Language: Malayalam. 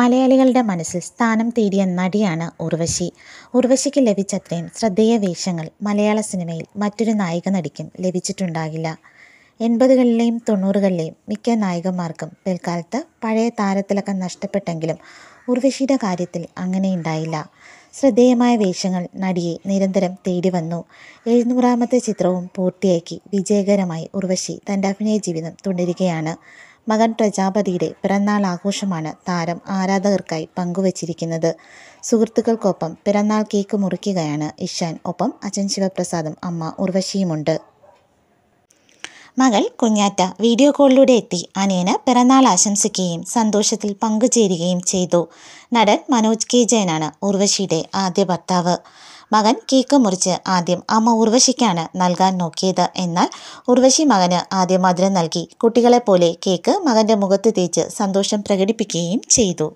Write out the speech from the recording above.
മലയാളികളുടെ മനസ്സിൽ സ്ഥാനം തേടിയ നടിയാണ് ഉർവശി ഉർവശിക്ക് ലഭിച്ചത്രയും ശ്രദ്ധേയ വേഷങ്ങൾ മലയാള സിനിമയിൽ മറ്റൊരു നായിക നടിക്കും ലഭിച്ചിട്ടുണ്ടാകില്ല എൺപതുകളിലെയും തൊണ്ണൂറുകളിലെയും മിക്ക നായികമാർക്കും പിൽക്കാലത്ത് പഴയ താരത്തിലൊക്കെ നഷ്ടപ്പെട്ടെങ്കിലും ഉർവശിയുടെ കാര്യത്തിൽ അങ്ങനെ ഉണ്ടായില്ല ശ്രദ്ധേയമായ വേഷങ്ങൾ നടിയെ നിരന്തരം തേടി വന്നു എഴുന്നൂറാമത്തെ ചിത്രവും പൂർത്തിയാക്കി വിജയകരമായി ഉർവശി തൻ്റെ അഭിനയ ജീവിതം തുടരുകയാണ് മകൻ പ്രജാപതിയുടെ പിറന്നാൾ ആഘോഷമാണ് താരം ആരാധകർക്കായി പങ്കുവച്ചിരിക്കുന്നത് സുഹൃത്തുക്കൾക്കൊപ്പം പിറന്നാൾ കേക്ക് മുറിക്കുകയാണ് ഇഷാൻ ഒപ്പം അച്ഛൻ ശിവപ്രസാദും അമ്മ ഉർവശിയുമുണ്ട് മകൾ കുഞ്ഞാറ്റ വീഡിയോ കോളിലൂടെ എത്തി അനിയന് പിറന്നാൾ ആശംസിക്കുകയും സന്തോഷത്തിൽ പങ്കുചേരുകയും ചെയ്തു നടൻ മനോജ് കെ ജയനാണ് ഉർവശിയുടെ ആദ്യ ഭർത്താവ് മകൻ കേക്ക് മുറിച്ച് ആദ്യം അമ്മ ഉർവശിക്കാണ് നൽകാൻ നോക്കിയത് എന്നാൽ ഉർവശി മകന് ആദ്യം മധുരം നൽകി കുട്ടികളെപ്പോലെ കേക്ക് മകൻ്റെ മുഖത്ത് തേച്ച് സന്തോഷം പ്രകടിപ്പിക്കുകയും ചെയ്തു